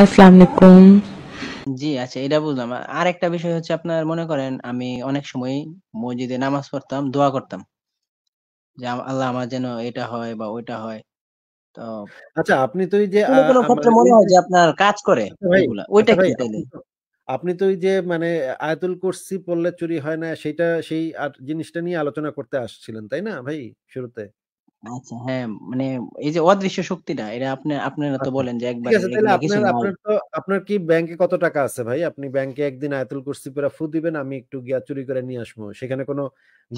আসসালামু আলাইকুম জি আচ্ছা এটা বুঝলাম আর একটা বিষয় হচ্ছে আপনার মনে করেন আমি অনেক সময় মসজিদে নামাজ পড়তাম দোয়া করতাম যে আল্লাহ আমার যেন এটা হয় বা ওইটা হয় তো আচ্ছা আপনি তো এই যে কোনো ক্ষেত্রে মানে মনে হয় যে আপনার কাজ করে আচ্ছা, ওইটা আচ্ছা, কি তাইলে আপনি তো ওই যে মানে আয়াতুল কুরসি পড়লে চুরি হয় না সেটা সেই জিনিসটা নিয়ে আলোচনা করতে আসছিলেন তাই না ভাই শুরুতে আচ্ছা হ্যাঁ মানে এই যে অদৃশ্য শক্তিটা এটা আপনি আপনারা তো আচ্ছা। বলেন যে একবার আপনার তো আপনার কি ব্যাংকে কত টাকা আছে ভাই আপনি ব্যাংকে একদিন আয়াতুল কুরসি পেরা ফু দিবেন আমি একটু গিয়া চুরি করে নিয়ে আসবো সেখানে কোনো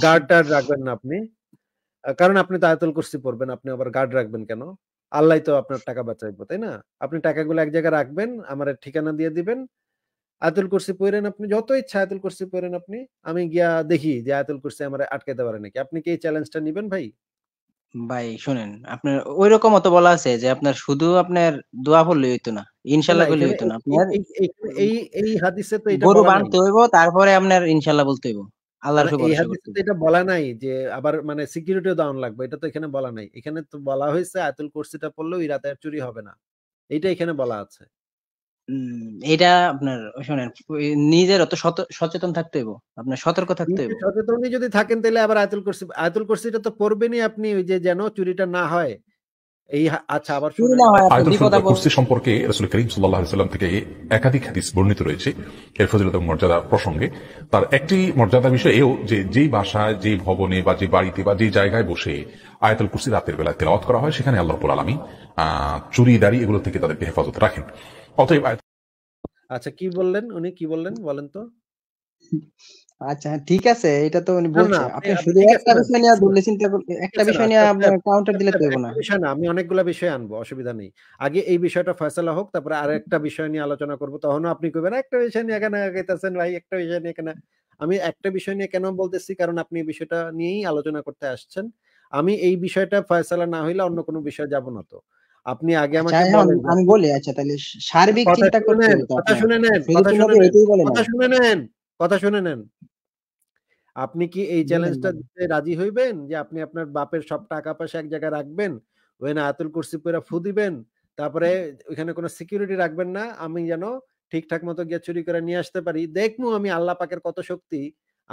গার্ড টার রাখবেন না আপনি কারণ আপনি তো আয়াতুল কুরসি পড়বেন আপনি আবার গার্ড রাখবেন কেন আল্লাহ তো আপনার টাকা বাঁচাইবো তাই না আপনি টাকাগুলো এক জায়গায় রাখবেন আমার ঠিকানা দিয়ে দিবেন আয়াতুল কুরসি পড়েন আপনি যত ইচ্ছা আয়াতুল কুরসি পড়েন আপনি আমি গিয়া দেখি যে আয়াতুল কুরসি আমার আটকাতে পারে নাকি আপনি কি এই চ্যালেঞ্জটা নিবেন ভাই ভাই শুনেন আপনার ওই রকম অত বলা আছে যে আপনার শুধু আপনার দোয়া পড়লে হইতো না ইনশাআল্লাহ বললে হইতো না আপনার এই এই হাদিসে তো এটা গরু বানতে হইব তারপরে আপনার ইনশাআল্লাহ বলতে হইব আল্লাহর মানে শুকর এই হাদিসে এটা বলা নাই যে আবার মানে সিকিউরিটি দাউন লাগবে এটা তো এখানে বলা নাই এখানে তো বলা হয়েছে আয়াতুল কুরসিটা পড়লে ওই রাতে আর চুরি হবে না এটা এখানে বলা আছে এটা আপনার শোনেন নিজের অত সচেতন থাকতে হইব আপনার সতর্ক থাকতে হইব সচেতনই যদি থাকেন তাহলে আবার আয়াতুল কুরসি আয়াতুল কুরসিটা তো পড়বেনই আপনি ওই যে যেন চুরিটা না হয় এই আচ্ছা আবার না হয় আয়াতুল কুরসি সম্পর্কে রাসূল করিম সাল্লাল্লাহু আলাইহি সাল্লাম থেকে একাধিক হাদিস বর্ণিত রয়েছে এর ফজিলত এবং মর্যাদা প্রসঙ্গে তার একটি মর্যাদা বিষয় এও যে যেই বাসায় যেই ভবনে বা যে বাড়িতে বা যে জায়গায় বসে আয়াতুল কুরসি রাতের বেলা তেলাওয়াত করা হয় সেখানে আল্লাহ রাব্বুল আলামিন চুরি দাড়ি এগুলো থেকে তাদেরকে হেফাজত রাখেন অতএব আচ্ছা কি বললেন উনি কি বললেন বলেন তো আচ্ছা হ্যাঁ, ঠিক আছে এটা তো উনি বলছেন আপনি শুধু একটা বিষয় নিয়ে বললে চিন্তা একটা বিষয় নিয়ে আপনি কাউন্টার দিলে তো না বিষয় না আমি অনেকগুলা বিষয় আনবো অসুবিধা নেই আগে এই বিষয়টা ফয়সালা হোক তারপরে আর একটা বিষয় নিয়ে আলোচনা করব তখন আপনি কইবেন একটা বিষয় নিয়ে কেন আগাইতাছেন ভাই একটা বিষয় নিয়ে কেন আমি একটা বিষয় নিয়ে কেন বলতেছি কারণ আপনি এই বিষয়টা নিয়েই আলোচনা করতে আসছেন আমি এই বিষয়টা ফয়সালা না হইলে অন্য কোনো বিষয় যাব না তো আপনি আগে আচ্ছা, আমাকে বলেন আমি বলি আচ্ছা তাহলে সার্বিক চিন্তা করতে কথা শুনে নেন কথা শুনে নেন কথা শুনে নেন কথা শুনে নেন আপনি কি এই চ্যালেঞ্জটা দিতে রাজি হইবেন যে আপনি আপনার বাপের সব টাকা পয়সা এক জায়গায় রাখবেন ওই না আতুল কুরসি পেরা ফু দিবেন তারপরে ওইখানে কোনো সিকিউরিটি রাখবেন না আমি যেন ঠিকঠাক মতো গিয়ে চুরি করে নিয়ে আসতে পারি দেখবো আমি আল্লাহ পাকের কত শক্তি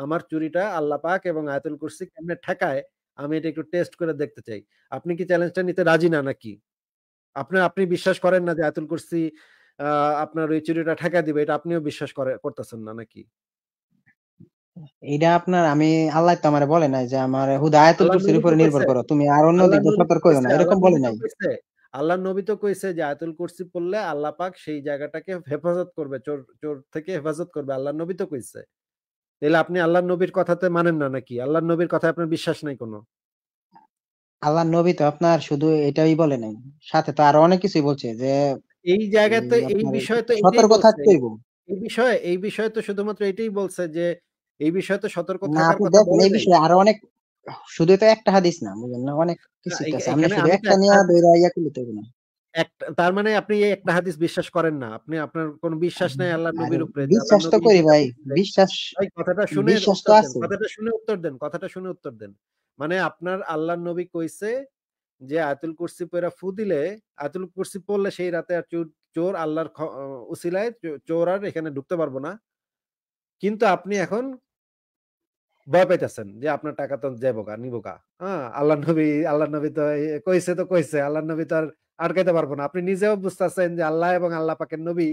আমার চুরিটা আল্লাহ পাক এবং আয়াতুল কুরসি কেমনে ঠেকায় আমি এটা একটু টেস্ট করে দেখতে চাই আপনি কি চ্যালেঞ্জটা নিতে রাজি না নাকি আপনি আপনি বিশ্বাস করেন না যে আয়তুল কুরসি আপনার ওই চুরিটা ঠেকা দিবে এটা আপনিও বিশ্বাস করে করতেছেন না নাকি? এটা আপনার আমি আল্লাহ তো আমারে বলে নাই যে আমার হুদা আয়াতুল কুরসির উপর নির্ভর করো তুমি আর অন্য আল্লাহ দিকে সতর্ক হইও না এরকম বলে নাই কইছে, আল্লাহ নবী তো কইছে যে আয়াতুল কুরসি পড়লে আল্লাহ পাক সেই জায়গাটাকে হেফাজত করবে চোর চোর থেকে হেফাজত করবে আল্লাহ নবী তো কইছে তাহলে আপনি আল্লাহ নবীর কথাতে মানেন না নাকি আল্লাহ নবীর কথায় আপনার বিশ্বাস নাই কোনো আল্লাহ নবী তো আপনার শুধু এটাই বলে নাই সাথে তো আরো অনেক কিছুই বলছে যে এই তো এই বিষয় তো সতর্ক থাকতে এই বিষয়ে এই বিষয়ে তো শুধুমাত্র এটাই বলছে যে এই বিষয়ে তো সতর্ক থাকার কথা এই বিষয়ে আরো অনেক শুধু তো একটা হাদিস না বুঝলেন না অনেক কিছু আছে আমরা শুধু একটা নিয়ে রাইয়া ইয়া করতে না তার মানে আপনি একটা হাদিস বিশ্বাস করেন না আপনি আপনার কোন বিশ্বাস নাই আল্লাহ নবীর উপরে বিশ্বাস তো করি ভাই বিশ্বাস কথাটা শুনে কথাটা শুনে উত্তর দেন কথাটা শুনে উত্তর দেন মানে আপনার আল্লাহ নবী কইছে যে আয়াতুল কুরসি পেরা ফু দিলে আয়াতুল কুরসি পড়লে সেই রাতে আর চোর চোর আল্লাহর উসিলায় চোর আর এখানে ঢুকতে পারবো না কিন্তু আপনি এখন ভয় পাইতেছেন যে আপনার টাকা তো যাবো গা নিবো গা হ্যাঁ আল্লাহ নবী আল্লাহ নবী তো কইছে তো কইছে আল্লাহ নবী তো আর আটকাইতে পারবো না আপনি নিজেও বুঝতেছেন যে আল্লাহ এবং আল্লাহ পাকের নবী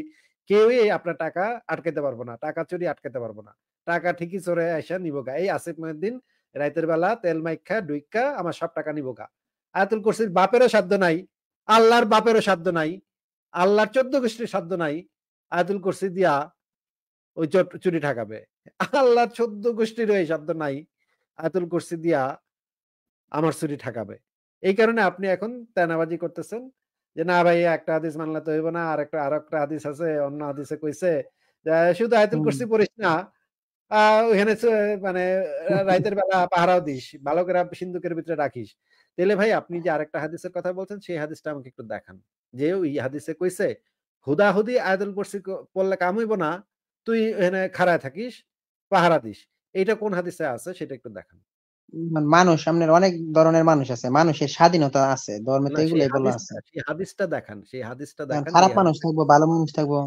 কেউই আপনার টাকা আটকাইতে পারবো না টাকা চুরি আটকাইতে পারবো না টাকা ঠিকই চোরে আসা নিবো গা এই আসিফ মহিউদ্দিন রাইতের বেলা তেল মাইখা ডুইকা আমার সব টাকা নিব গা আয়াতুল কুরসির বাপেরও সাধ্য নাই আল্লাহর বাপেরও সাধ্য নাই আল্লাহর চোদ্দ গোষ্ঠীর সাধ্য নাই আয়াতুল কুরসি দিয়া ওই চুরি ঠাকাবে আল্লাহর চোদ্দ গোষ্ঠীর ওই সাধ্য নাই আয়াতুল কুরসি দিয়া আমার চুরি ঠাকাবে এই কারণে আপনি এখন তেনাবাজি করতেছেন যে না ভাই একটা হাদিস মানলে তো হইব না আর একটা আর একটা হাদিস আছে অন্য হাদিসে কইছে শুধু আয়াতুল কুরসি পড়িস না ওখানে মানে রাইতের বেলা পাহারাও দিস ভালো সিন্ধুকের ভিতরে রাখিস তাহলে ভাই আপনি যে আরেকটা হাদিসের কথা বলছেন সেই হাদিসটা আমাকে একটু দেখান যে ওই হাদিসে কইছে হুদাহুদি আয়দুল পড়লে না তুই এখানে খাড়ায় থাকিস পাহারা দিস এইটা কোন হাদিসে আছে সেটা একটু দেখান মানে মানুষ সামনের অনেক ধরনের মানুষ আছে মানুষের স্বাধীনতা আছে ধর্মে তো এগুলাই বলা আছে সেই হাদিসটা দেখান সেই হাদিসটা মানে দেখান খারাপ মানুষ থাকবো ভালো মানুষ থাকবো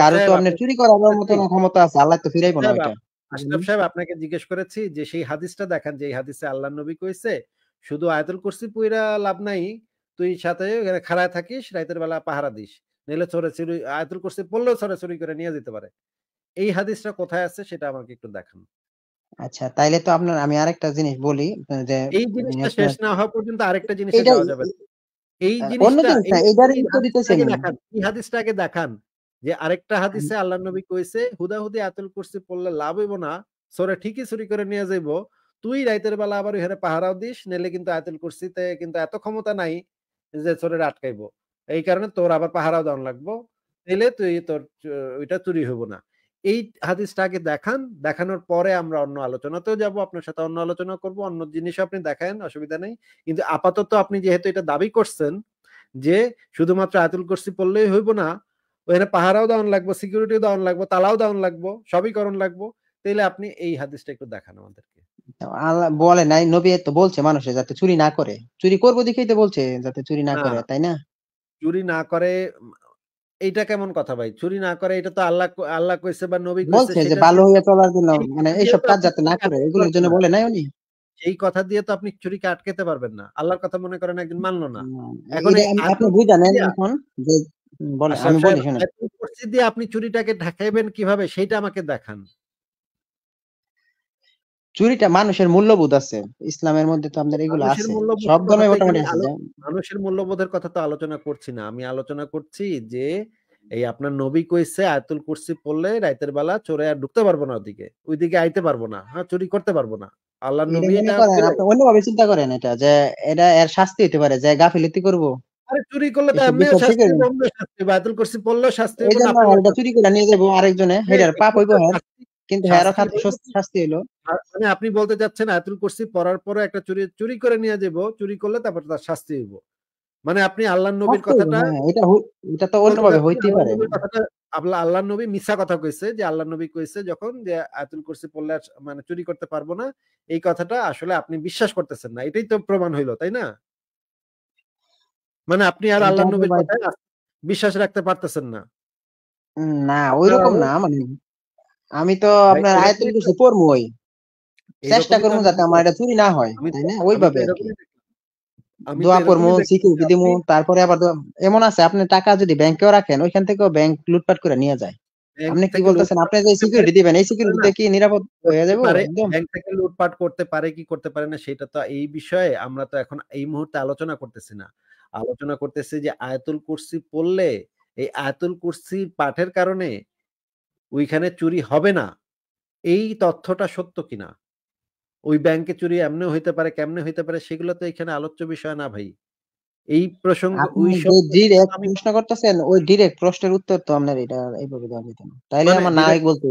কারো তো চুরি করার মতো ক্ষমতা আছে আল্লাহ তো ফিরাইবো না এটা আশরাফ সাহেব আপনাকে জিজ্ঞেস করেছি যে সেই হাদিসটা দেখান যে এই হাদিসে আল্লাহ নবী কইছে শুধু আয়াতুল কুরসি পুইরা লাভ নাই তুই সাথে এখানে খাড়ায় থাকিস রাতের বেলা পাহারা দিস নিলে ছড়াছড়ি আয়াতুল কুরসি পড়লেও ছড়াছড়ি করে নিয়ে যেতে পারে এই হাদিসটা কোথায় আছে সেটা আমাকে একটু দেখান আচ্ছা তাইলে তো আপনার আমি আরেকটা জিনিস বলি যে এই জিনিসটা শেষ না হওয়া পর্যন্ত আরেকটা জিনিস যাওয়া যাবে এই জিনিসটা এই হাদিসটাকে দেখান যে আরেকটা হাদিসে আল্লাহ নবী কইছে হুদাহুদি আতুল কুরসি পড়লে লাভ হইব না সরে ঠিকই চুরি করে নিয়ে যাইব তুই রাইতের বেলা আবার ওখানে পাহারাও দিস নেলে কিন্তু আয়াতুল কুরসিতে কিন্তু এত ক্ষমতা নাই যে সরে আটকাইবো এই কারণে তোর আবার পাহারাও দাম লাগবো নিলে তুই তোর ওইটা চুরি হইব না এই হাদিসটাকে দেখান দেখানোর পরে আমরা অন্য আলোচনাতেও যাব আপনার সাথে অন্য আলোচনা করব অন্য জিনিস আপনি দেখেন অসুবিধা নেই কিন্তু আপাতত আপনি যেহেতু এটা দাবি করছেন যে শুধুমাত্র আতুল কুরসি পড়লেই হইব না ওখানে পাহারাও দাউন লাগবো সিকিউরিটিও দাউন লাগবো তালাও দাউন লাগবো সবই করণ লাগবো তাহলে আপনি এই হাদিসটা একটু দেখান আমাদেরকে আল্লাহ বলে নাই নবী তো বলছে মানুষে যাতে চুরি না করে চুরি করবো দেখেই তো বলছে যাতে চুরি না করে তাই না চুরি না করে এইটা কেমন কথা ভাই চুরি না করে এটা তো আল্লাহ আল্লাহ কইছে বা নবী কইছে বলছে যে ভালো হইয়া চলার জন্য মানে এই সব কাজ যাতে না করে এগুলোর জন্য বলে নাই উনি এই কথা দিয়ে তো আপনি চুরিকে আটকাতে পারবেন না আল্লাহর কথা মনে করেন একদিন মানলো না এখন আপনি বুঝা নেন এখন যে আচ্ছা, আমি আপনি চুরিটাকে ঢাকাইবেন কিভাবে সেটা আমাকে দেখান চুরিটা মানুষের মূল্যবোধ আছে ইসলামের মধ্যে তো এগুলো আছে সব ধর্মে মোটামুটি আছে হ্যাঁ। মানুষের মূল্যবোধের কথা তো আলোচনা করছি না আমি আলোচনা করছি যে এই আপনার নবী কইছে আয়াতুল কুরসি পড়লে রাতের বেলা চোরে আর ঢুকতে পারবো না ওদিকে ওইদিকে আইতে পারবো না হ্যাঁ চুরি করতে পারবো না আল্লাহ নবী অন্যভাবে চিন্তা করেন এটা যে এটা এর শাস্তি হতে পারে যে গাফিলতি করবো মানে আপনি বলতে চাচ্ছেন আয়তুল করছি পড়ার পরে একটা চুরি চুরি করে নিয়ে যাব চুরি করলে তারপরে তার শাস্তি হইব মানে আপনি আল্লাহ হ্যাঁ, নবীর কথাটা অন্যভাবে হইতে পারে আল্লাহর নবী মিশা কথা কইছে যে আল্লাহ নবী কইছে যখন যে আয়তুল কুরসি পড়লে মানে চুরি করতে পারবো না এই কথাটা আসলে আপনি বিশ্বাস করতেছেন না এটাই তো প্রমাণ হইলো তাই না মানে আপনি আর আল্লাহ নবীর কথায় বিশ্বাস রাখতে পারতেছেন না না ওইরকম না মানে আমি তো আপনার আয়াতের কিছু কুরসি ওই চেষ্টা করব যাতে আমার এটা চুরি না হয় তাই হ্যাঁ, না ওইভাবে দোয়া করবো সিকিউরিটি দিব তারপরে আবার এমন আছে আপনি টাকা যদি ব্যাংকেও রাখেন ওইখান থেকেও ব্যাংক লুটপাট করে নিয়ে যায় আপনি কি বলতেছেন আপনি যে সিকিউরিটি দিবেন এই সিকিউরিটি কি নিরাপদ হয়ে যাবে ব্যাংক থেকে লুটপাট করতে পারে কি করতে পারে না সেটা তো এই বিষয়ে আমরা তো এখন এই মুহূর্তে আলোচনা করতেছি না আলোচনা করতেছি যে আয়াতুল কুরসি পড়লে এই আয়াতুল কুরসি পাঠের কারণে ওইখানে চুরি হবে না এই তথ্যটা সত্য কিনা ওই ব্যাংকে চুরি এমনি হইতে পারে কেমনে হইতে পারে সেগুলো তো এখানে আলোচ্য বিষয় না ভাই এই প্রসঙ্গে প্রশ্ন করতেছেন ওই ডিরেক্ট প্রশ্নের উত্তর তো আপনার এটা এইভাবে দেওয়া যেত তাইলে মানে আমার বলতে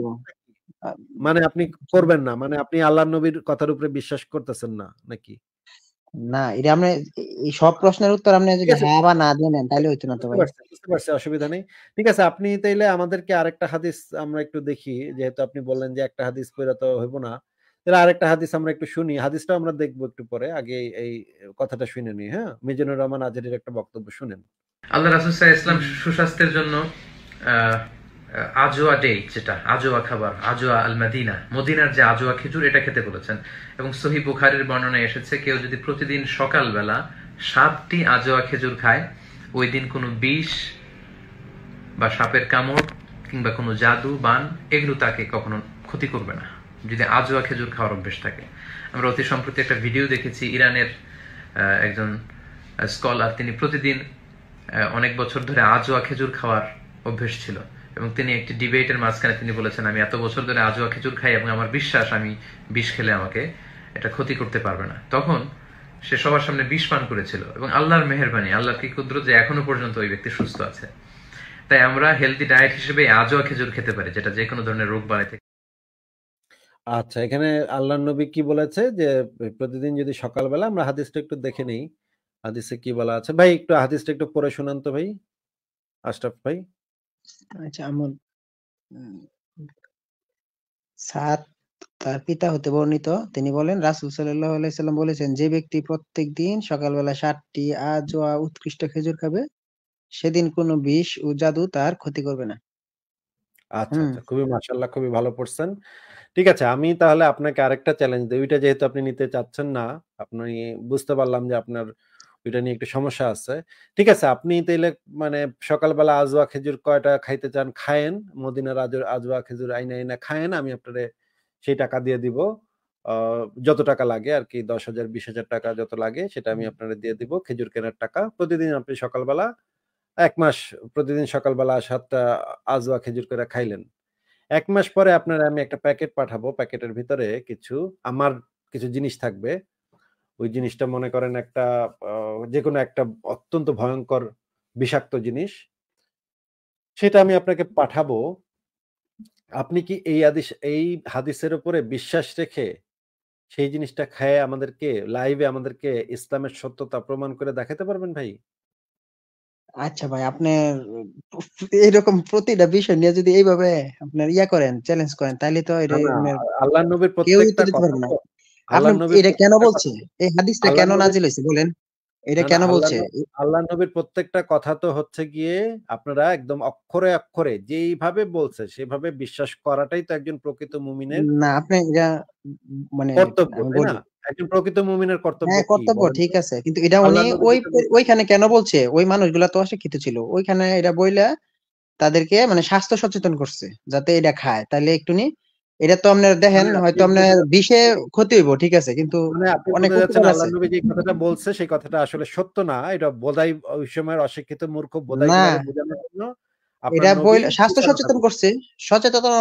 মানে আপনি করবেন না মানে আপনি আল্লাহ নবীর কথার উপরে বিশ্বাস করতেছেন না নাকি না এটা আমরা এই সব প্রশ্নের উত্তর আপনি যদি হ্যাঁ বা না তাহলে হইতো না তো ভাই বুঝতে পারছি অসুবিধা নেই ঠিক আছে আপনি তাইলে আমাদেরকে আরেকটা হাদিস আমরা একটু দেখি যেহেতু আপনি বললেন যে একটা হাদিস পড়া তো হইব না তাহলে আরেকটা হাদিস আমরা একটু শুনি হাদিসটা আমরা দেখব একটু পরে আগে এই কথাটা শুনে নিই হ্যাঁ মিজানুর রহমান আজহারির একটা বক্তব্য শুনেন আল্লাহ রাসুল সাল্লাল্লাহু সুস্বাস্থ্যের জন্য আজোয়া ডে যেটা আজোয়া খাবার আজোয়া আল মাদিনা মদিনার যে আজোয়া খেজুর এটা খেতে বলেছেন এবং সহি বুখারের বর্ণনায় এসেছে কেউ যদি প্রতিদিন সকালবেলা সাতটি আজোয়া খেজুর খায় ওই দিন কোনো বিষ বা সাপের কামড় কিংবা কোনো জাদু বান এগুলো তাকে কখনো ক্ষতি করবে না যদি আজোয়া খেজুর খাওয়ার অভ্যেস থাকে আমরা অতি সম্প্রতি একটা ভিডিও দেখেছি ইরানের একজন স্কলার তিনি প্রতিদিন অনেক বছর ধরে আজোয়া খেজুর খাওয়ার অভ্যেস ছিল এবং তিনি একটি ডিবেটের মাঝখানে তিনি বলেছেন আমি এত বছর ধরে আজোয়া খেজুর খাই এবং আমার বিশ্বাস আমি বিষ খেলে আমাকে এটা ক্ষতি করতে পারবে না তখন সে সবার সামনে বিষ পান করেছিল এবং আল্লাহর মেহরবানি আল্লাহর কি কুদ্র যে এখনো পর্যন্ত ওই ব্যক্তি সুস্থ আছে তাই আমরা হেলদি ডায়েট হিসেবে আজোয়া খেজুর খেতে পারি যেটা যে কোনো ধরনের রোগ বাড়াই থেকে আচ্ছা এখানে আল্লাহ নবী কি বলেছে যে প্রতিদিন যদি সকালবেলা আমরা হাদিসটা একটু দেখে নেই হাদিসে কি বলা আছে ভাই একটু হাদিসটা একটু পড়ে শোনান তো ভাই আশরাফ ভাই আচ্ছা আমল সাত তার পিতা হতে বর্ণিত তিনি বলেন রাসুল বলেছেন যে ব্যক্তি প্রত্যেক দিন সকালবেলা উৎকৃষ্ট খেজুর খাবে সেদিন কোনো বিষ ও জাদু তার ক্ষতি করবে না আচ্ছা আচ্ছা খুবই মাশাআল্লাহ খুবই ভালো পড়ছেন ঠিক আছে আমি তাহলে আপনাকে আরেকটা চ্যালেঞ্জ দেই ওইটা যেহেতু আপনি নিতে চাচ্ছেন না আপনি বুঝতে পারলাম যে আপনার ওইটা নিয়ে একটু সমস্যা আছে ঠিক আছে আপনি তাইলে মানে সকালবেলা আজওয়া খেজুর কয়টা খাইতে চান খায়েন মদিনার আজ আজওয়া খেজুর আইনা আইনা খায়েন আমি আপনারে সেই টাকা দিয়ে দিব যত টাকা লাগে আর কি দশ হাজার বিশ হাজার টাকা যত লাগে সেটা আমি আপনার দিয়ে দিব খেজুর কেনার টাকা প্রতিদিন আপনি সকালবেলা এক মাস প্রতিদিন সকালবেলা সাতটা আজওয়া খেজুর করে খাইলেন এক মাস পরে আপনারা আমি একটা প্যাকেট পাঠাবো প্যাকেটের ভিতরে কিছু আমার কিছু জিনিস থাকবে ওই জিনিসটা মনে করেন একটা যে কোনো একটা অত্যন্ত ভয়ঙ্কর বিষাক্ত জিনিস সেটা আমি আপনাকে পাঠাবো আপনি কি এই আদিস এই হাদিসের উপরে বিশ্বাস রেখে সেই জিনিসটা খেয়ে আমাদেরকে লাইভে আমাদেরকে ইসলামের সত্যতা প্রমাণ করে দেখাতে পারবেন ভাই আচ্ছা ভাই আপনি এইরকম প্রতিটা বিষয় নিয়ে যদি এইভাবে আপনার ইয়া করেন চ্যালেঞ্জ করেন তাহলে তো আল্লাহ নবীর প্রত্যেকটা এটা কেন বলছে এই হাদিসটা কেন নাজিল হয়েছে বলেন এটা কেন বলছে আল্লাহ নবীর প্রত্যেকটা কথা তো হচ্ছে গিয়ে আপনারা একদম অক্ষরে অক্ষরে যেইভাবে বলছে সেভাবে বিশ্বাস করাটাই তো একজন প্রকৃত মুমিনের না আপনি এটা মানে কর্তব্য একজন প্রকৃত মুমিনের কর্তব্য হ্যাঁ কর্তব্য ঠিক আছে কিন্তু এটা উনি ওই ওইখানে কেন বলছে ওই মানুষগুলা তো অশিক্ষিত ছিল ওইখানে এটা বইলা তাদেরকে মানে স্বাস্থ্য সচেতন করছে যাতে এটা খায় তাহলে একটুনি এটা তো আপনার দেখেন মানে হয়তো আপনার বিষে ক্ষতি হইব ঠিক আছে কিন্তু মানে অনেক আল্লাহ নবী যে কথাটা বলছে সেই কথাটা আসলে সত্য না এটা বোধাই ওই সময়ের অশিক্ষিত মূর্খ বোধাই বোঝানোর জন্য এটা বই স্বাস্থ্য সচেতন করছে সচেতন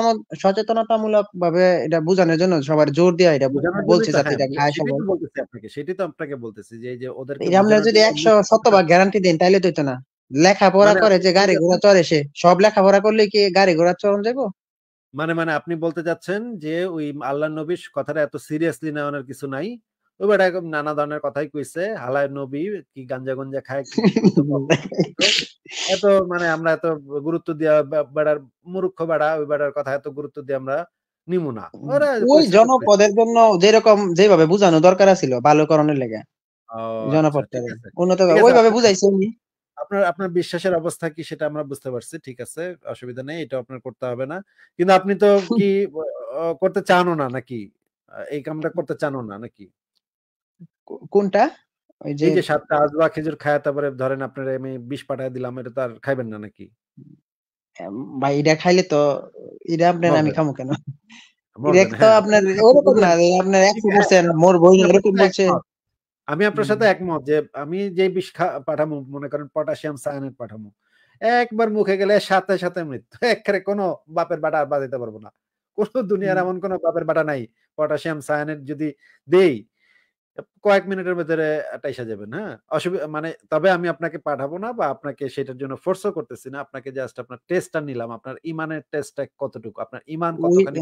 সচেতনতামূলক ভাবে এটা বোঝানোর জন্য সবার জোর দেয়া এটা বলছে যাতে এটা খায় সব বলতেছি আপনাকে সেটাই তো আপনাকে বলতেছি যে যে ওদের এটা আপনারা যদি 100 শতভাগ গ্যারান্টি দেন তাহলে তো এটা না লেখাপড়া মানে করে যে গাড়ি ঘোড়া চড়ে সে সব লেখাপড়া করলে কি গাড়ি ঘোড়া চড়ন যাবো মানে মানে আপনি বলতে চাচ্ছেন যে ওই আল্লাহ নবীর কথাটা এত সিরিয়াসলি নেওয়ার কিছু নাই ওই বেটা নানা ধরনের কথাই কইছে হালাই নবী কি গাঞ্জা গঞ্জা খায় এত মানে আমরা এত গুরুত্ব দিয়া বেড়ার মূর্খ বেড়া ওই বেড়ার কথা এত গুরুত্ব দিয়ে আমরা নিমু না ওই জনপদের জন্য যেরকম যেভাবে বুঝানো দরকার ছিল ভালো করণের লেগে আচ্ছা, জনপদটা ওইভাবে আচ্ছা। বুঝাইছে আপনার আপনার বিশ্বাসের অবস্থা কি সেটা আমরা বুঝতে পারছি ঠিক আছে অসুবিধা নেই এটা আপনার করতে হবে না কিন্তু আপনি তো কি করতে চানও না নাকি এই কামটা করতে চানও না নাকি কোনটা ওই যে যে সাতটা আজবা খেজুর খায় তারপরে ধরেন আপনার আমি বিষ পাঠায় দিলাম এটা তো আর খাইবেন না নাকি ভাই এটা খাইলে তো এটা আপনার আমি খামো কেন এটা তো হ্যাঁ। আপনার ওরকম না আপনার একশো পার্সেন্ট মোর বই এরকম বলছে আমি আপনার সাথে একমত যে আমি যে বিষ পাঠামো মনে করেন পটাশিয়াম সায়ানেট পাঠামো একবার মুখে গেলে সাথে সাথে মৃত্যু একখানে কোনো বাপের বাটা বা দিতে পারবো না কোন দুনিয়ার এমন কোনো বাপের বাটা নাই পটাশিয়াম সায়ানেট যদি দেই কয়েক মিনিটের ভেতরে টাইসা যাবেন হ্যাঁ অসুবিধা মানে তবে আমি আপনাকে পাঠাবো না বা আপনাকে সেটার জন্য ফোর্সও করতেছি না আপনাকে জাস্ট আপনার টেস্টটা নিলাম আপনার ইমানের টেস্টটা কতটুকু আপনার ইমান কতখানি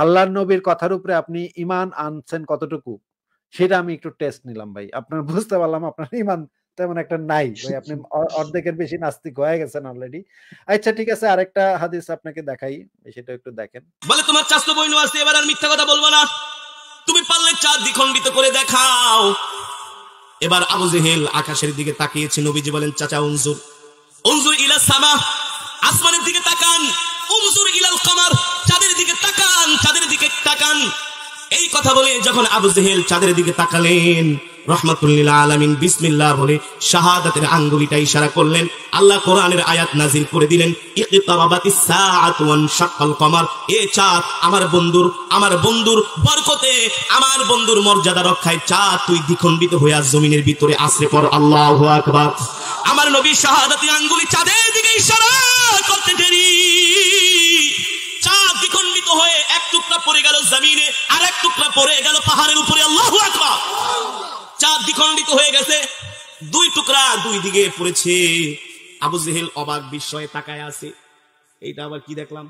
আল্লাহর নবীর কথার উপরে আপনি ইমান আনছেন কতটুকু সেটা আমি একটু টেস্ট নিলাম ভাই আপনার বুঝতে পারলাম আপনার ইমান তেমন একটা নাই ভাই আপনি অর্ধেকের বেশি নাস্তিক হয়ে গেছেন অলরেডি আচ্ছা ঠিক আছে আরেকটা হাদিস আপনাকে দেখাই সেটা একটু দেখেন বলে তোমার চাষতো বই আসছে এবার আর মিথ্যা কথা বলবো না তুমি পারলে চাঁদ দ্বিখণ্ডিত করে দেখাও এবার আবু জেহেল আকাশের দিকে তাকিয়েছে নবীজি বলেন চাচা উনজুর উনজুর ইলা সামা আসমানের দিকে তাকান উনজুর ইলাল কমার চাঁদের দিকে তাকান চাঁদের দিকে তাকান এই কথা বলে যখন আবু জেহেল চাঁদের দিকে তাকালেন রহমতুল্লিল আলমিন বলে শাহাদাতের আঙ্গুলিটা ইশারা করলেন আল্লাহ কোরআনের আয়াত নাজির করে দিলেন আমার বন্ধুর বন্ধুর বরকতে আমার বন্ধুর মর্যাদা রক্ষায় চাঁদ তুই দ্বিখণ্ডিত হইয়া জমিনের ভিতরে আসরে পর আল্লাহ আকবর আমার নবী শাহাদাতি আঙ্গুলি চাঁদের দিকে ইশারা করতে দেরি চাঁদ দ্বিখণ্ডিত হয়ে এক টুকরা পড়ে গেল জমিনে এক টুকরা পরে গেল পাহাড়ের উপরে আল্লাহ চার দ্বিখণ্ডিত হয়ে গেছে দুই টুকরা দুই দিকে পড়েছে আবু জেহেল অবাক বিস্ময়ে তাকায় আছে এইটা আবার কি দেখলাম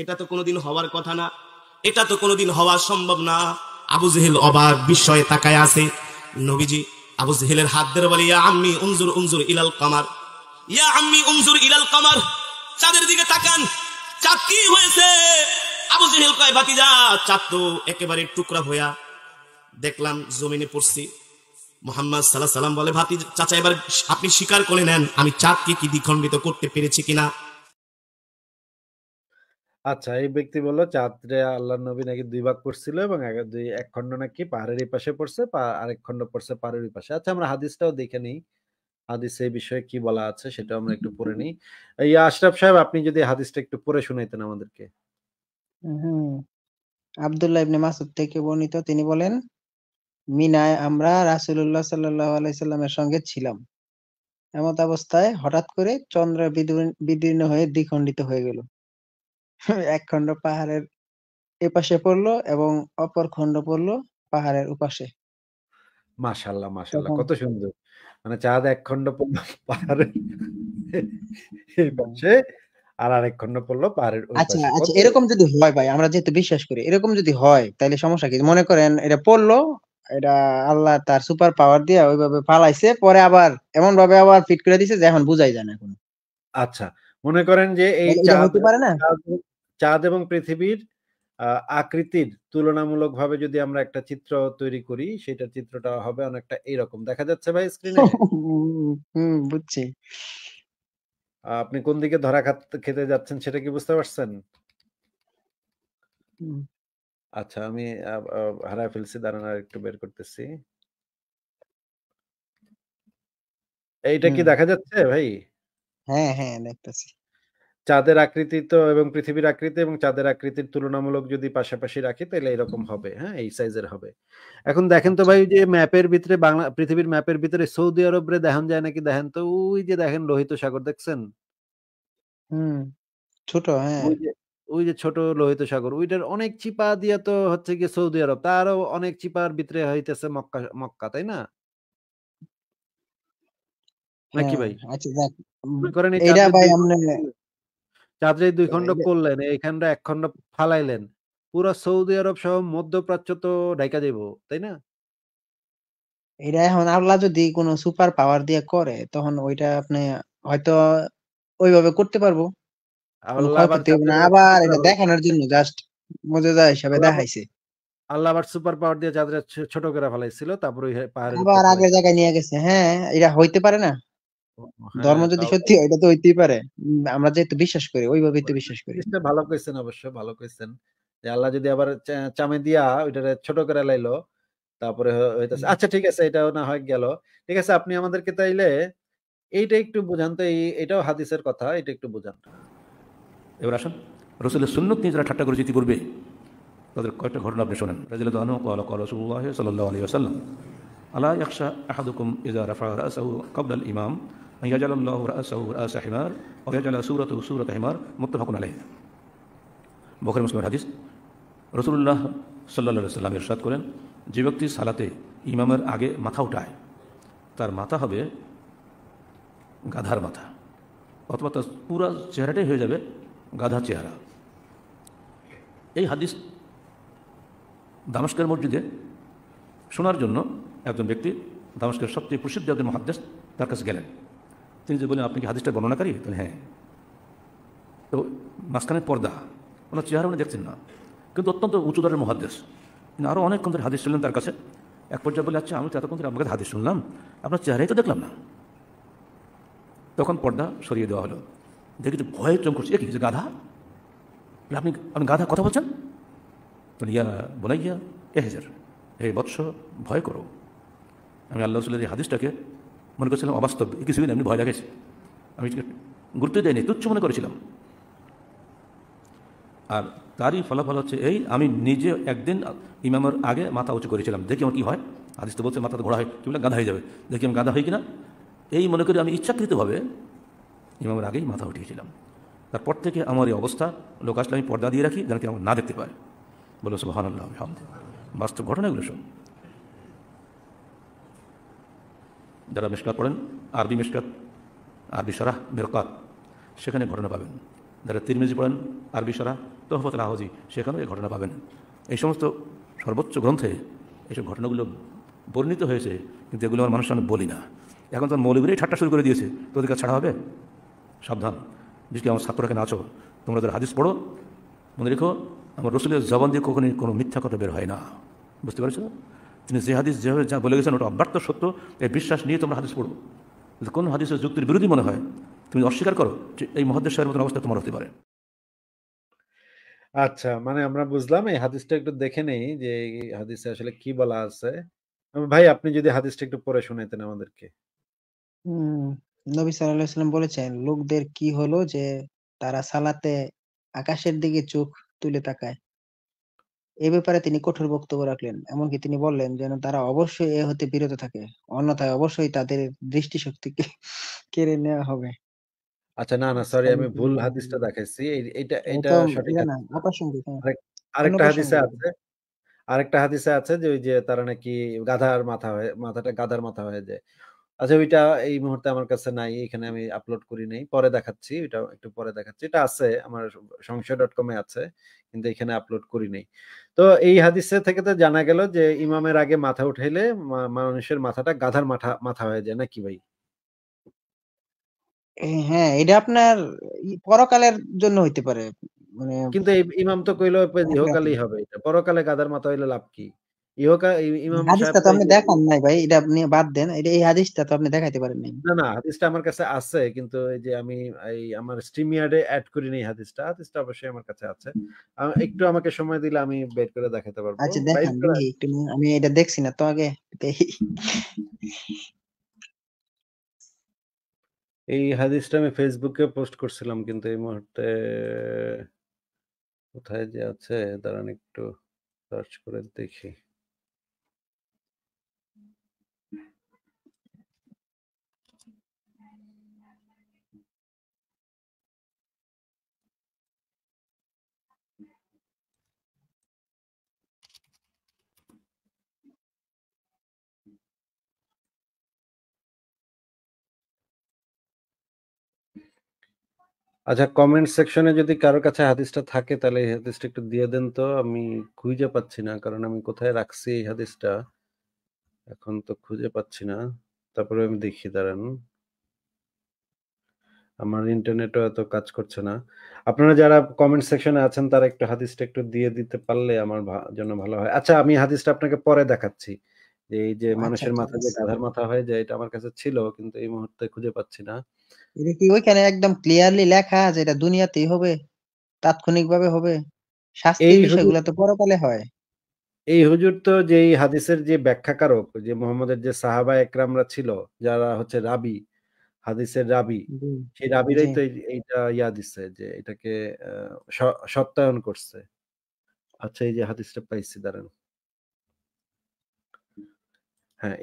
এটা তো কোনোদিন হওয়ার কথা না এটা তো কোনোদিন হওয়া সম্ভব না আবু জেহেল অবাক বিস্ময়ে তাকায় আছে নবীজি আবু জেহেলের হাত ধরে বলে ইয়া আম্মি উনজুর উনজুর ইলাল কামার ইয়া আম্মি উনজুর ইলাল কামার চাঁদের দিকে তাকান চাঁদ কি হয়েছে আবু জেহেল কয় ভাতিজা চাঁদ একেবারে টুকরা হইয়া দেখলাম জমিনে পড়ছি মোহাম্মদ সাল্লাহ সাল্লাম বলে ভাতি চাচা এবার আপনি স্বীকার করে নেন আমি চাঁদকে কি দ্বিখণ্ডিত করতে পেরেছি কিনা আচ্ছা এই ব্যক্তি বললো চাঁদরে আল্লাহ নবী নাকি দুই ভাগ করছিল এবং দুই এক খণ্ড নাকি পাহাড়ের এই পাশে পড়ছে আরেক খণ্ড পড়ছে পাহাড়ের পাশে আচ্ছা আমরা হাদিসটাও দেখে নিই হাদিস এই বিষয়ে কি বলা আছে সেটাও আমরা একটু পড়ে নিই এই আশরাফ সাহেব আপনি যদি হাদিসটা একটু পড়ে শুনাইতেন আমাদেরকে হম আব্দুল্লাহ ইবনে মাসুদ থেকে বর্ণিত তিনি বলেন, "মিনায় আমরা রাসুল্লাহ সাল্লাল্লাহু আলাইহি এর সঙ্গে ছিলাম। এমত অবস্থায় হঠাৎ করে চন্দ্র বিদীর্ণ হয়ে দ্বিখণ্ডিত হয়ে গেল। এক খণ্ড পাহাড়ের এপাশে পড়লো এবং অপর খণ্ড পড়লো পাহাড়ের ওপাশে।" মাশাআল্লাহ, মাশাআল্লাহ কত সুন্দর। মানে চাঁদ এক খণ্ড পড়লো পাহাড়ের আর আরেক খন্ড পড়লো পাহাড়ের আচ্ছা আচ্ছা এরকম যদি হয় ভাই আমরা যেহেতু বিশ্বাস করি এরকম যদি হয় তাহলে সমস্যা কি মনে করেন এটা পড়লো এটা আল্লাহ তার সুপার পাওয়ার দিয়ে ওইভাবে ফালাইছে পরে আবার এমন ভাবে আবার ফিট করে দিছে যে এখন বুঝাই যায় না এখন আচ্ছা মনে করেন যে এই চাঁদ পারে না চাঁদ এবং পৃথিবীর আকৃতির তুলনামূলকভাবে যদি আমরা একটা চিত্র তৈরি করি সেটা চিত্রটা হবে অনেকটা এরকম দেখা যাচ্ছে ভাই স্ক্রিনে বুঝছি আপনি কোন দিকে ধরা খেতে যাচ্ছেন সেটা কি বুঝতে পারছেন আচ্ছা আমি হারায় ফেলছি দাঁড়ান আর একটু বের করতেছি এইটা কি দেখা যাচ্ছে ভাই হ্যাঁ হ্যাঁ দেখতেছি চাঁদের আকৃতি তো এবং পৃথিবীর আকৃতি এবং চাঁদের আকৃতির তুলনামূলক যদি পাশাপাশি রাখি তাহলে এরকম হবে হ্যাঁ এই সাইজের হবে এখন দেখেন তো আচ্ছা। ভাই যে ম্যাপের ভিতরে বাংলা পৃথিবীর ম্যাপের ভিতরে সৌদি আরবরে দেখেন যায় নাকি দেখেন তো ওই যে দেখেন লোহিত সাগর দেখছেন হুম ছোট হ্যাঁ ওই যে ছোট লোহিত সাগর ওইটার অনেক চিপা দিয়া তো হচ্ছে গিয়ে সৌদি আরব তারও অনেক চিপার ভিতরে হইতেছে মক্কা মক্কা তাই না নাকি হ্যাঁ, ভাই আচ্ছা করেন এটা ভাই আমরা চাঁদরে দুই হ্যাঁ, খণ্ড করলেন এইখানটা এক খণ্ড ফালাইলেন পুরো সৌদি আরব সহ মধ্যপ্রাচ্য তো ঢাইকা যাইব তাই না এটা এখন আল্লাহ যদি কোন সুপার পাওয়ার দিয়ে করে তখন ওইটা আপনি হয়তো ওইভাবে করতে পারবো আবার দেখানোর জন্য জাস্ট মজাদার হিসাবে দেখাইছে আল্লাহ আবার সুপার পাওয়ার দিয়ে যাদের ছোট করে ফেলাইছিল তারপর ওই পাহাড়ে আবার আগের জায়গায় নিয়ে গেছে হ্যাঁ এটা হইতে পারে না হ্যাঁ, ধর্ম যদি সত্যি হয় এটা তো হইতেই পারে আমরা যেহেতু বিশ্বাস করি ওইভাবে তো বিশ্বাস করি ভালো কইছেন অবশ্য ভালো কইছেন যে আল্লাহ যদি আবার চামে দিয়া ওইটা ছোট করে লাইলো তারপরে হইতাছে আচ্ছা ঠিক আছে এটাও না হয় গেল ঠিক আছে আপনি আমাদেরকে তাইলে এইটা একটু বুঝান তো এটাও হাদিসের কথা এটা একটু বুঝান এবার আসুন রসুলের সুন্নত নিয়ে যারা ঠাট্টা করে জিতি করবে তাদের কয়েকটা ঘটনা আপনি শোনেন রাজিল্লাহ কল কল রসুল্লাহ সাল্লাহ আলী আসাল্লাম আলা ইয়াকশা আহাদুকুম ইজা রাফা রাসাহু কবল আল ইমাম ইয়াজাল আল্লাহ রাসাহু রাসা হিমার ও ইয়াজাল সুরত সুরত হিমার মুত্তাফাকুন আলাইহ বখরি মুসলিমের হাদিস রসুল্লাহ সাল্লা সাল্লাম ইরশাদ করেন যে ব্যক্তি সালাতে ইমামের আগে মাথা উঠায় তার মাথা হবে গাধার মাথা অথবা তার পুরো চেহারাটাই হয়ে যাবে গাধা চেহারা এই হাদিস দামস্কের মসজিদে শোনার জন্য একজন ব্যক্তি দামাস্কের সবচেয়ে প্রসিদ্ধ একজন মহাদ্দেশ তার কাছে গেলেন তিনি যে বললেন আপনি কি হাদিসটা বর্ণনাকারী তাহলে হ্যাঁ তো মাঝখানে পর্দা ওনার চেহারা উনি দেখছেন না কিন্তু অত্যন্ত উঁচু দরের মহাদ্দেশ তিনি আরও অনেকক্ষণ ধরে হাদিস শুনলেন তার কাছে এক পর্যায়ে বলে আচ্ছা আমি এতক্ষণ ধরে হাদিস শুনলাম আপনার চেহারাই তো দেখলাম না তখন পর্দা সরিয়ে দেওয়া হলো দেখি যে ভয়ে চমক করছে কি যে গাধা আপনি আপনি গাধা কথা বলছেন তো ইয়া বোনাইয়া এ হেজার হে বৎস ভয় করো আমি আল্লাহ রসুলের এই হাদিসটাকে মনে করছিলাম অবাস্তব কিছুদিন এমনি ভয় লাগেছে আমি গুরুত্ব দেয়নি তুচ্ছ মনে করেছিলাম আর তারই ফলাফল হচ্ছে এই আমি নিজে একদিন ইমামের আগে মাথা উঁচু করেছিলাম দেখি আমার কী হয় আদিস তো বলছে তো ঘোড়া হয় কি বলে গাঁধা হয়ে যাবে দেখি আমি গাঁধা হই কিনা এই মনে করি আমি ইচ্ছাকৃতভাবে ইমামের আগেই মাথা উঠিয়েছিলাম তারপর থেকে আমার এই অবস্থা লোক আসলে আমি পর্দা দিয়ে রাখি যেন কি আমার না দেখতে পায় বলো হান আল্লাহ বাস্তব ঘটনাগুলো সব যারা মেশকাত পড়েন আরবি মেশকাত আরবি সরাহ মেরকাত সেখানে ঘটনা পাবেন যারা তিরমেজি পড়েন আরবি সরাহ তহফত রাহজি সেখানেও এই ঘটনা পাবেন এই সমস্ত সর্বোচ্চ গ্রন্থে এইসব ঘটনাগুলো বর্ণিত হয়েছে কিন্তু এগুলো আমার মানুষ আমি বলি না এখন তো মৌলগুলোই ঠাট্টা শুরু করে দিয়েছে তোদের কাছে ছাড়া হবে সাবধান বিশেষ আমার এখানে নাচো তোমরা তোর হাদিস পড়ো মনে রেখো আমার রসুলের জবান দিয়ে কখনই কোনো মিথ্যা কথা বের হয় না বুঝতে পারছো তিনি যে হাদিস যেভাবে যা বলে গেছেন ওটা অব্যর্থ সত্য এই বিশ্বাস নিয়ে তোমরা হাদিস পড়ো কোনো হাদিসের যুক্তির বিরোধী মনে হয় তুমি অস্বীকার করো যে এই মহাদেশ সাহের মতন অবস্থা তোমার হতে পারে আচ্ছা মানে আমরা বুঝলাম এই হাদিসটা একটু দেখে নেই যে হাদিসে আসলে কি বলা আছে ভাই আপনি যদি হাদিসটা একটু পরে শোনাতেন আমাদেরকে নবী সাল্লাল্লাহু আলাইহি সাল্লাম বলেছেন লোকদের কি হলো যে তারা সালাতে আকাশের দিকে চোখ তুলে তাকায় এ ব্যাপারে তিনি কঠোর বক্তব্য রাখলেন এমনকি তিনি বললেন যেন তারা অবশ্যই এ হতে বিরত থাকে অন্যথায় অবশ্যই তাদের দৃষ্টিশক্তিকে কেড়ে নেওয়া হবে আচ্ছা না না সরি আমি ভুল হাদিসটা দেখাইছি এটা এটা সঠিক না অপ্রাসঙ্গিক হ্যাঁ। আরেকটা হাদিসে আছে আরেকটা হাদিসে আছে যে ওই যে তারা নাকি গাধার মাথা হয়ে মাথাটা গাধার মাথা হয়ে যায় আচ্ছা ওইটা এই মুহূর্তে আমার কাছে নাই এখানে আমি আপলোড করি নাই পরে দেখাচ্ছি ওইটা একটু পরে দেখাচ্ছি এটা আছে আমার সংশয় ডট কমে আছে কিন্তু এখানে আপলোড করি নাই তো এই হাদিসে থেকে তো জানা গেল যে ইমামের আগে মাথা উঠাইলে মানুষের মাথাটা গাধার মাথা মাথা হয়ে যায় নাকি ভাই হ্যাঁ এটা আপনার পরকালের জন্য হইতে পারে মানে কিন্তু ইমাম তো কইলো ইহকালই হ্যাঁ, হ্যাঁ। হবে এটা পরকালে গাধার মাথা হইলে লাভ কি আপনি দেখান নাই ভাই এটা আপনি বাদ দেন এই হাদিসটা তো আপনি দেখাইতে পারেন না না হাদিসটা আমার কাছে আছে কিন্তু এই যে আমার কাছে একটু আমাকে সময় দিলে আমি বের করে দেখাতে পারবো আচ্ছা, আমি এটা দেখছি না তো আগে এই হাদিসটা আমি ফেসবুকে পোস্ট করছিলাম কিন্তু এই মুহূর্তে কোথায় যে আছে দাঁড়ান একটু সার্চ করে দেখি আচ্ছা কমেন্ট সেকশনে যদি কারো কাছে হাদিসটা থাকে তাহলে এই হাদিসটা একটু দিয়ে দেন তো আমি খুঁজে পাচ্ছি না কারণ আমি কোথায় রাখছি এই হাদিসটা এখন তো খুঁজে পাচ্ছি না তারপরে আমি দেখি দাঁড়ান আমার ইন্টারনেটও এত কাজ করছে না আপনারা যারা কমেন্ট সেকশনে আছেন তারা একটু হাদিসটা একটু দিয়ে দিতে পারলে আমার জন্য ভালো হয় আচ্ছা আমি হাদিসটা আপনাকে পরে দেখাচ্ছি এই যে আচ্ছা, মানুষের আচ্ছা, মাথা যে গাধার মাথা হয়ে যায় এটা আমার কাছে ছিল কিন্তু এই মুহূর্তে খুঁজে পাচ্ছি না এটা কি ওইখানে একদম ক্লিয়ারলি লেখা আছে এটা দুনিয়াতেই হবে তাৎক্ষণিকভাবে হবে শাস্তি বিষয়গুলো তো পরকালে হয় এই হুজুর তো যে হাদিসের যে ব্যাখ্যা কারক যে মোহাম্মদের যে সাহাবা একরামরা ছিল যারা হচ্ছে রাবি হাদিসের রাবি সেই রাবিরাই তো এইটা ইয়া দিচ্ছে যে এটাকে সত্যায়ন করছে আচ্ছা এই যে হাদিসটা পাইছি দাঁড়ানো হ্যাঁ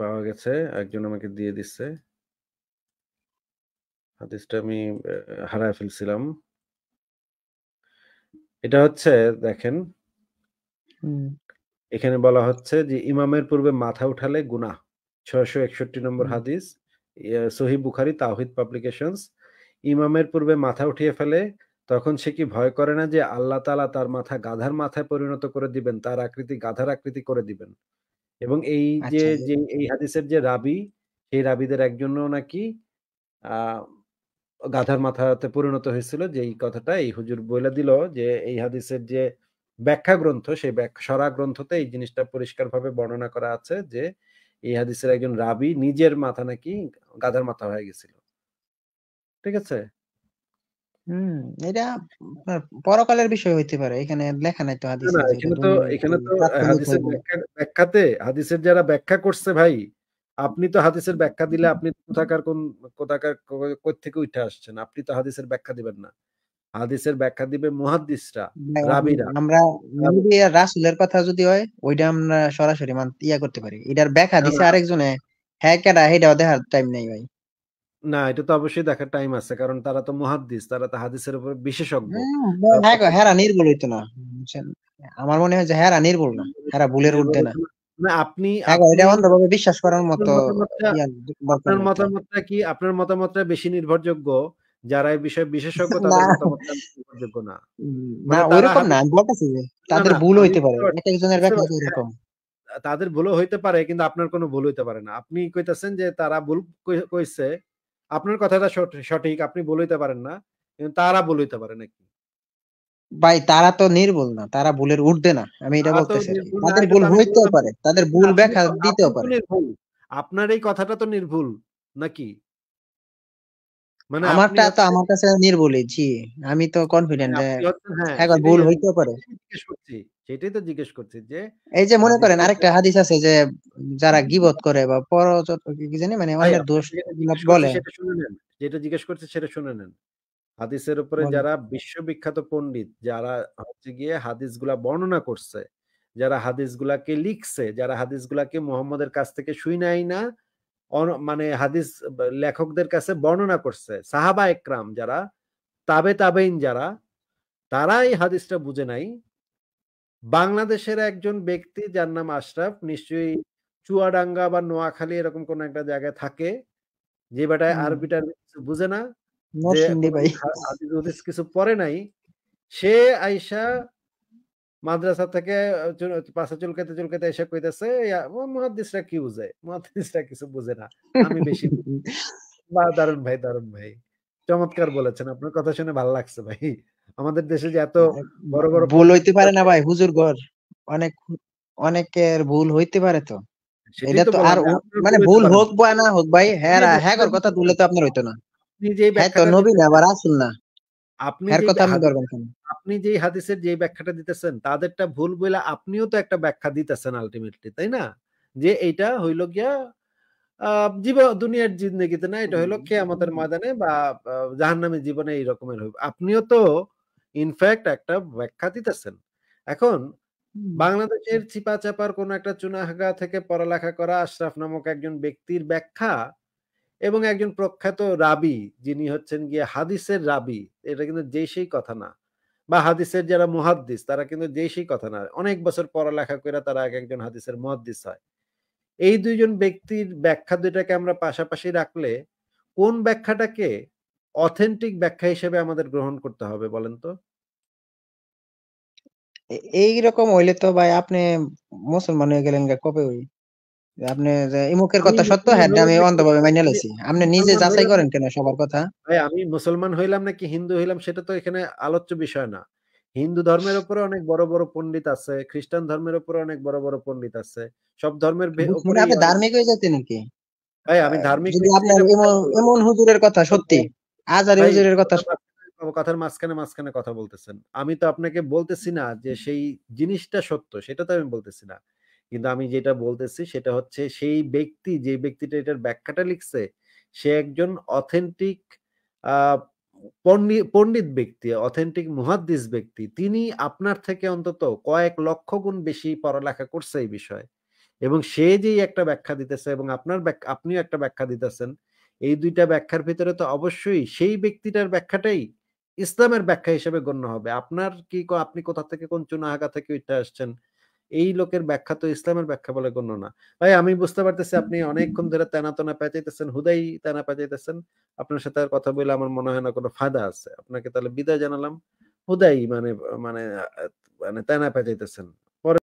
পাওয়া গেছে একজন আমাকে দিয়ে দিচ্ছে হাদিসটা আমি হারায় ফেলছিলাম এটা হচ্ছে দেখেন এখানে বলা হচ্ছে যে ইমামের পূর্বে মাথা উঠালে গুনা ছয়শো একষট্টি নম্বর হাদিস সহি বুখারি তাহিদ পাবলিকেশনস ইমামের পূর্বে মাথা উঠিয়ে ফেলে তখন সে কি ভয় করে না যে আল্লাহ তালা তার মাথা গাধার মাথায় পরিণত করে দিবেন তার আকৃতি গাধার আকৃতি করে দিবেন এবং এই যে আচ্ছা। যে এই হাদিসের যে রাবি সেই রাবিদের একজনও নাকি গাধার মাথাতে পরিণত হয়েছিল যে এই কথাটা এই হুজুর বলে দিল যে এই হাদিসের যে ব্যাখ্যা গ্রন্থ সেই সরা গ্রন্থতে এই জিনিসটা পরিষ্কারভাবে বর্ণনা করা আছে যে এই হাদিসের একজন রাবি নিজের মাথা নাকি গাধার মাথা হয়ে গেছিল ঠিক আছে হম এটা পরকালের বিষয় হইতে পারে। এখানে লেখা নাই তো না, এখানে তো এখানে তো হাদিসের ব্যাখ্যাতে হাদিসের যারা ব্যাখ্যা করছে ভাই, আপনি তো হাদিসের ব্যাখ্যা দিলে আপনি কোথাকার কোন কোথাকার ক থেকে উঠে আসছেন। আপনি তো হাদিসের ব্যাখ্যা দিবেন না। হাদিসের ব্যাখ্যা দিবে মুহাদ্দিসরা, রাবিরা আমরা রাবীরা। রাসূলের কথা যদি হয়, ওইটা আমরা সরাসরি মান ইয়া করতে পারি। এটার ব্যাখ্যা দিছে আরেকজনে। হ্যাঁ, কেডা হেডা দেখার টাইম নাই ভাই। না এটা তো অবশ্যই দেখার টাইম আছে কারণ তারা তো মুহাদ্দিস তারা তো হাদিসের উপর বিশেষজ্ঞ হ্যাঁ, হ্যাঁ নির্ভুল হইতো না আমার মনে হয় যে হ্যাঁ নির্ভুল না হ্যাঁ ভুলের উঠতে না বিষয়ে বিশেষজ্ঞ তাদের মানে না তাদের ভুল হইতে পারে ভুলও হইতে পারে কিন্তু আপনার কোনো ভুল হইতে পারে না আপনি কইতাছেন যে তারা ভুল কইছে আপনার কথাটা সঠিক আপনি বলিতে পারেন না তারা বলিতে পারে নাকি ভাই তারা তো নির্ভুল না তারা ভুলের উঠবে না আমি এটা বলতেছি তাদের ভুল হইতেও পারে তাদের ভুল ব্যাখ্যা দিতেও পারে আপনার এই কথাটা তো নির্ভুল নাকি মানে আমারটা তো আমার কাছে নির্ভুলই জি আমি তো কনফিডেন্ট মানে হ্যাঁ, একবার ভুল হইতে পারে সেটাই তো জিজ্ঞেস করছি যে এই যে মনে করেন আরেকটা হাদিস আছে যে যারা গিবত করে বা পরচত কি জানি মানে অন্যের দোষ বলে যেটা জিজ্ঞেস করছে সেটা শুনে নেন হাদিসের উপরে যারা বিশ্ববিখ্যাত পণ্ডিত যারা হচ্ছে গিয়ে হাদিসগুলা বর্ণনা করছে যারা হাদিসগুলাকে লিখছে যারা হাদিসগুলাকে মোহাম্মদের কাছ থেকে শুই নাই না মানে হাদিস লেখকদের কাছে বর্ণনা করছে সাহাবা একরাম যারা তাবে তাবেইন যারা তারা এই হাদিসটা বুঝে নাই বাংলাদেশের একজন ব্যক্তি যার নাম আশরাফ নিশ্চয়ই চুয়াডাঙ্গা বা নোয়াখালী এরকম কোন একটা জায়গায় থাকে যে বেটায় আরবিটার টারবি বুঝে না কিছু পরে নাই সে আইসা মাদ্রাসা থেকে পাশে চুলকাতে চুলকাতে এসে কইতেছে মহাদিসরা কি বুঝে মহাদিসরা কিছু বুঝে না আমি বেশি বা দারুন ভাই দারুন ভাই চমৎকার বলেছেন আপনার কথা শুনে ভালো লাগছে ভাই আমাদের দেশে যে এত হ্যাঁ, বড় বড় ভুল হইতে পারে না ভাই হুজুর ঘর অনেক অনেকের ভুল হইতে পারে তো এটা তো আর মানে ভুল হোক বা না হোক ভাই হ্যাঁ হ্যাঁ কথা তুললে তো আপনার হইতো না নিজেই হ্যাঁ, তো নবী না বা রাসূল না আপনি আপনি যে হাদিসের যে ব্যাখ্যাটা দিতেছেন তাদেরটা ভুল বলে আপনিও তো একটা ব্যাখ্যা দিতেছেন আলটিমেটলি তাই না যে এইটা হইল গিয়া জীব দুনিয়ার জিন্দগিতে না এটা হইলো ময়দানে বা জাহান্নামের জীবনে এই রকমের হইব আপনিও তো ইনফ্যাক্ট একটা ব্যাখ্যা দিতেছেন এখন বাংলাদেশের চিপা চাপার কোন একটা চুনাহাগা থেকে পড়ালেখা করা আশরাফ নামক একজন ব্যক্তির ব্যাখ্যা এবং একজন প্রখ্যাত রাবি যিনি হচ্ছেন গিয়ে হাদিসের রাবি এটা কিন্তু যে সেই কথা না বা হাদিসের যারা মুহাদ্দিস তারা কিন্তু যে সেই কথা না অনেক বছর পড়ালেখা করে তারা এক একজন হাদিসের মহাদ্দিস হয় এই দুইজন ব্যক্তির ব্যাখ্যা দুইটাকে আমরা পাশাপাশি রাখলে কোন ব্যাখ্যাটাকে অথেন্টিক ব্যাখ্যা হিসেবে আমাদের গ্রহণ করতে হবে বলেন তো এইরকম হইলে তো ভাই আপনি মুসলমান হয়ে গেলেন কবে ওই আপনি ইমুকের কথা সত্য হ্যাঁ আমি অন্ধভাবে মেনে লইছি আপনি নিজে যাচাই করেন কেন সবার কথা ভাই আমি মুসলমান হইলাম নাকি হিন্দু হইলাম সেটা তো এখানে আলোচ্য বিষয় না হিন্দু ধর্মের উপরে অনেক বড় বড় পণ্ডিত আছে খ্রিস্টান ধর্মের উপরে অনেক বড় বড় পণ্ডিত আছে সব ধর্মের উপরে আপনি ধার্মিক হয়ে যেতেন নাকি ভাই আমি ধার্মিক যদি আপনার এমন হুজুরের কথা সত্যি আজারি হুজুরের কথা কথার মাঝখানে মাঝখানে কথা বলতেছেন আমি তো আপনাকে বলতেছি না যে সেই জিনিসটা সত্য সেটা তো আমি বলতেছি না কিন্তু আমি যেটা বলতেছি সেটা হচ্ছে সেই ব্যক্তি যে ব্যক্তিটা এটার ব্যাখ্যাটা লিখছে সে একজন অথেন্টিক পণ্ডিত ব্যক্তি অথেন্টিক মুহাদ্দিস ব্যক্তি তিনি আপনার থেকে অন্তত কয়েক লক্ষ গুণ বেশি পড়ালেখা করছে এই বিষয়ে এবং সে যেই একটা ব্যাখ্যা দিতেছে এবং আপনার আপনিও একটা ব্যাখ্যা দিতেছেন এই দুইটা ব্যাখ্যার ভিতরে তো অবশ্যই সেই ব্যক্তিটার ব্যাখ্যাটাই ইসলামের ব্যাখ্যা হিসেবে গণ্য হবে আপনার কি আপনি কোথা থেকে কোন চুনাহাগা থেকে উঠে আসছেন এই লোকের ব্যাখ্যা তো ইসলামের ব্যাখ্যা বলে গণ্য না ভাই আমি বুঝতে পারতেছি আপনি অনেকক্ষণ ধরে তেনা তেনা পেঁচাইতেছেন হুদাই তেনা পেঁচাইতেছেন আপনার সাথে আর কথা বলে আমার মনে হয় না কোনো ফায়দা আছে আপনাকে তাহলে বিদায় জানালাম হুদাই মানে মানে মানে তেনা পেঁচাইতেছেন